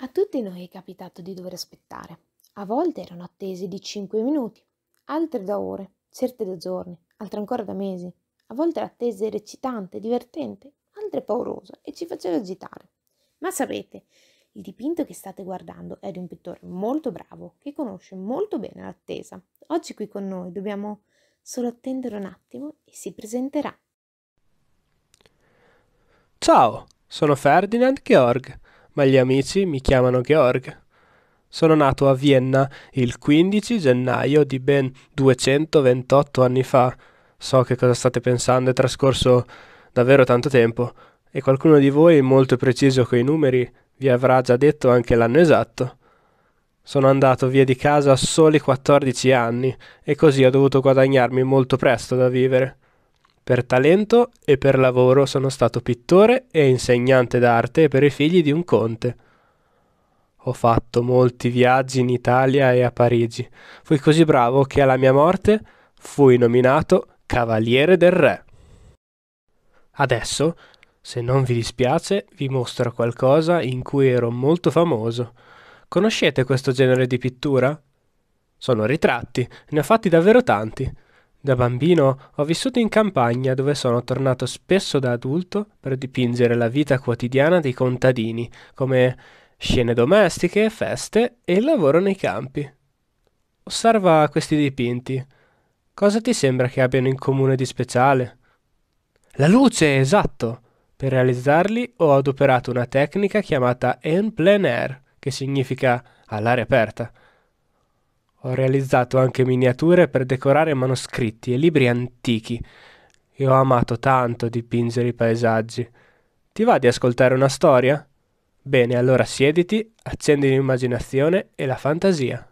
A tutti noi è capitato di dover aspettare. A volte erano attese di 5 minuti, altre da ore, certe da giorni, altre ancora da mesi. A volte l'attesa era eccitante, divertente, altre paurosa e ci faceva agitare. Ma sapete, il dipinto che state guardando è di un pittore molto bravo che conosce molto bene l'attesa. Oggi qui con noi dobbiamo solo attendere un attimo e si presenterà. Ciao, sono Ferdinand Georg ma gli amici mi chiamano Georg. Sono nato a Vienna il 15 gennaio di ben 228 anni fa. So che cosa state pensando, è trascorso davvero tanto tempo e qualcuno di voi, molto preciso coi numeri, vi avrà già detto anche l'anno esatto. Sono andato via di casa a soli 14 anni e così ho dovuto guadagnarmi molto presto da vivere. Per talento e per lavoro sono stato pittore e insegnante d'arte per i figli di un conte. Ho fatto molti viaggi in Italia e a Parigi. Fui così bravo che alla mia morte fui nominato Cavaliere del Re. Adesso, se non vi dispiace, vi mostro qualcosa in cui ero molto famoso. Conoscete questo genere di pittura? Sono ritratti, ne ho fatti davvero tanti. Da bambino ho vissuto in campagna dove sono tornato spesso da adulto per dipingere la vita quotidiana dei contadini, come scene domestiche, feste e il lavoro nei campi. Osserva questi dipinti. Cosa ti sembra che abbiano in comune di speciale? La luce, esatto! Per realizzarli ho adoperato una tecnica chiamata en plein air, che significa all'aria aperta. Ho realizzato anche miniature per decorare manoscritti e libri antichi. E ho amato tanto dipingere i paesaggi. Ti va di ascoltare una storia? Bene, allora siediti, accendi l'immaginazione e la fantasia.